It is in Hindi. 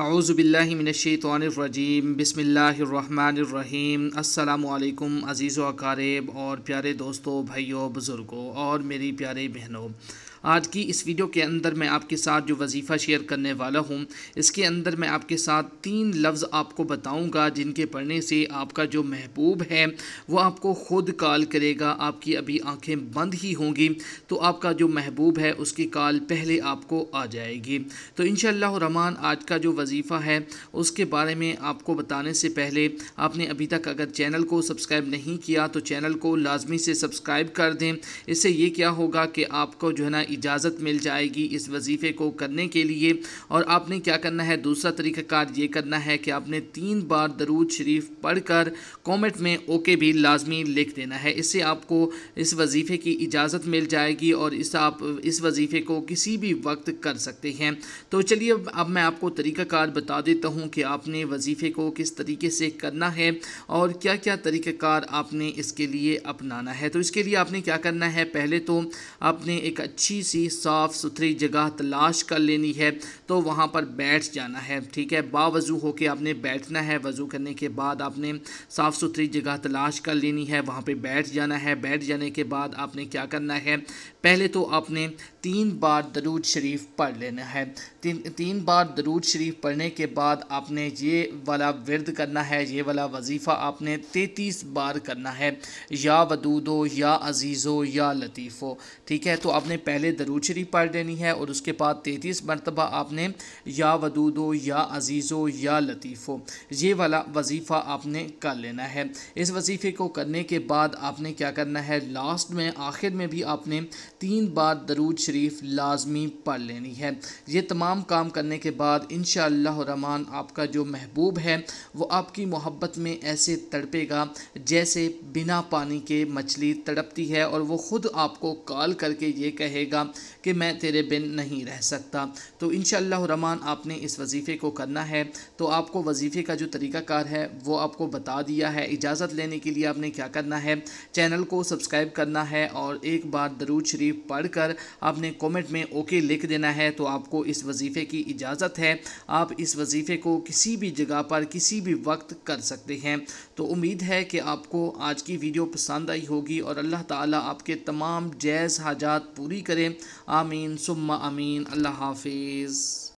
आउज़बिल्लिमिनशैतरजीम बसमीम अल्लाम अज़ीज़ अकारेब और प्यारे दोस्तों भाइयों बुज़ुर्गों और मेरी प्यारे बहनों आज की इस वीडियो के अंदर मैं आपके साथ जो वजीफ़ा शेयर करने वाला हूँ इसके अंदर मैं आपके साथ तीन लफ्ज़ आपको बताऊँगा जिनके पढ़ने से आपका जो महबूब है वो आपको ख़ुद कॉल करेगा आपकी अभी आंखें बंद ही होंगी तो आपका जो महबूब है उसकी कॉल पहले आपको आ जाएगी तो इन रहमान आज का जो वजीफ़ा है उसके बारे में आपको बताने से पहले आपने अभी तक अगर चैनल को सब्सक्राइब नहीं किया तो चैनल को लाजमी से सब्सक्राइब कर दें इससे ये क्या होगा कि आपको जो है ना इजाज़त मिल जाएगी इस वजीफ़े को करने के लिए और आपने क्या करना है दूसरा तरीक़ाकार ये करना है कि आपने तीन बार दरूद शरीफ पढ़ कर कॉमेंट में ओके भी लाजमी लिख देना है इससे आपको इस वजीफ़े की इजाज़त मिल जाएगी और इस आप इस वजीफ़े को किसी भी वक्त कर सकते हैं तो चलिए अब मैं आपको तरीक़ाकार बता देता हूँ कि आपने वजीफ़े को किस तरीके से करना है और क्या क्या तरीक़ाकार आपने इसके लिए अपनाना है तो इसके लिए आपने क्या करना है पहले तो आपने एक अच्छी अच्छी सी साफ़ सुथरी जगह तलाश कर लेनी है तो वहाँ पर बैठ जाना है ठीक है बावज़ू के आपने बैठना है वज़ू करने के बाद आपने साफ़ सुथरी जगह तलाश कर लेनी है वहाँ पर बैठ जाना है बैठ जाने के बाद आपने क्या करना है पहले तो आपने तीन बार दरूद शरीफ पढ़ लेना है तीन तीन बार दरूद शरीफ पढ़ने के बाद आपने ये वाला वर्द करना है ये वाला वजीफ़ा आपने तैतीस बार करना है या वदूदो या अजीज़ो या लतीफ़ो ठीक है तो आपने पहले दरूद शरीफ पढ़ लेनी है और उसके बाद तैतीस मरतबा आपने या वदूदो या अजीज़ो या लतीफ़ो ये वाला वजीफ़ा आपने कर लेना है इस वजीफ़े को करने के बाद आपने क्या करना है लास्ट में आखिर में भी आपने तीन बार दरूद शरीफ लाजमी पढ़ लेनी है ये तमाम काम करने के बाद इन रहमान आपका जो महबूब है वो आपकी मोहब्बत में ऐसे तड़पेगा जैसे बिना पानी के मछली तड़पती है और वो ख़ुद आपको कॉल करके ये कहेगा कि मैं तेरे बिन नहीं रह सकता तो इन रहमान आपने इस वजीफ़े को करना है तो आपको वजीफ़े का जो तरीक़ाकार है वो आपको बता दिया है इजाज़त लेने के लिए आपने क्या करना है चैनल को सब्सक्राइब करना है और एक बार दरूद शरीफ पढ़ कर आपने आपने कमेंट में ओके लिख देना है तो आपको इस वजीफ़े की इजाज़त है आप इस वजीफ़े को किसी भी जगह पर किसी भी वक्त कर सकते हैं तो उम्मीद है कि आपको आज की वीडियो पसंद आई होगी और अल्लाह ताला आपके तमाम जैज़ हाजात पूरी करें आमीन सुम्मा आमीन अल्लाह हाफिज़